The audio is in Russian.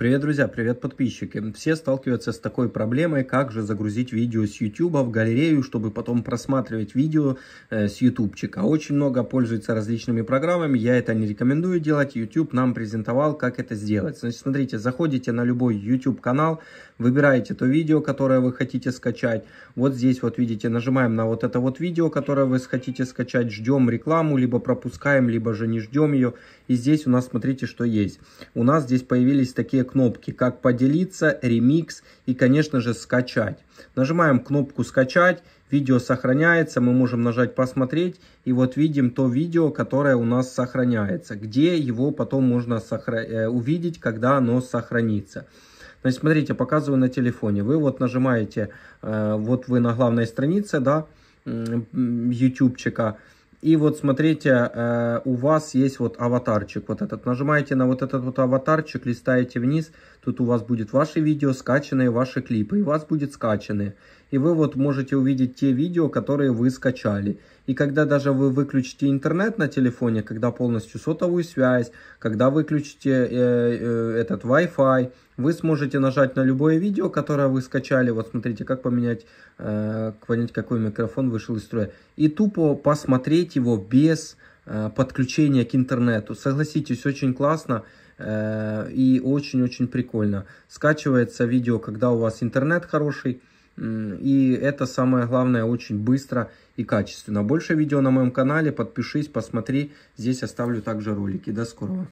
Привет, друзья, привет, подписчики. Все сталкиваются с такой проблемой, как же загрузить видео с YouTube в галерею, чтобы потом просматривать видео э, с ютубчика. Очень много пользуется различными программами, я это не рекомендую делать, YouTube нам презентовал, как это сделать. Значит, смотрите, заходите на любой YouTube канал, выбираете то видео, которое вы хотите скачать. Вот здесь вот, видите, нажимаем на вот это вот видео, которое вы хотите скачать, ждем рекламу, либо пропускаем, либо же не ждем ее. И здесь у нас, смотрите, что есть. У нас здесь появились такие кнопки «Как поделиться», «Ремикс» и, конечно же, «Скачать». Нажимаем кнопку «Скачать», видео сохраняется, мы можем нажать «Посмотреть», и вот видим то видео, которое у нас сохраняется, где его потом можно сохра... Э, увидеть, когда оно сохранится. Значит, смотрите, показываю на телефоне. Вы вот нажимаете, э, вот вы на главной странице, да, ютубчика, и вот смотрите, э, у вас есть вот аватарчик вот этот. Нажимаете на вот этот вот аватарчик, листаете вниз. Тут у вас будет ваши видео, скачанные ваши клипы. И у вас будет скачанные. И вы вот можете увидеть те видео, которые вы скачали. И когда даже вы выключите интернет на телефоне, когда полностью сотовую связь, когда выключите э, э, этот Wi-Fi, вы сможете нажать на любое видео, которое вы скачали. Вот смотрите, как поменять, э, понять, какой микрофон вышел из строя. И тупо посмотреть его без э, подключения к интернету. Согласитесь, очень классно э, и очень-очень прикольно. Скачивается видео, когда у вас интернет хороший. И это самое главное очень быстро и качественно. Больше видео на моем канале. Подпишись, посмотри. Здесь оставлю также ролики. До скорого.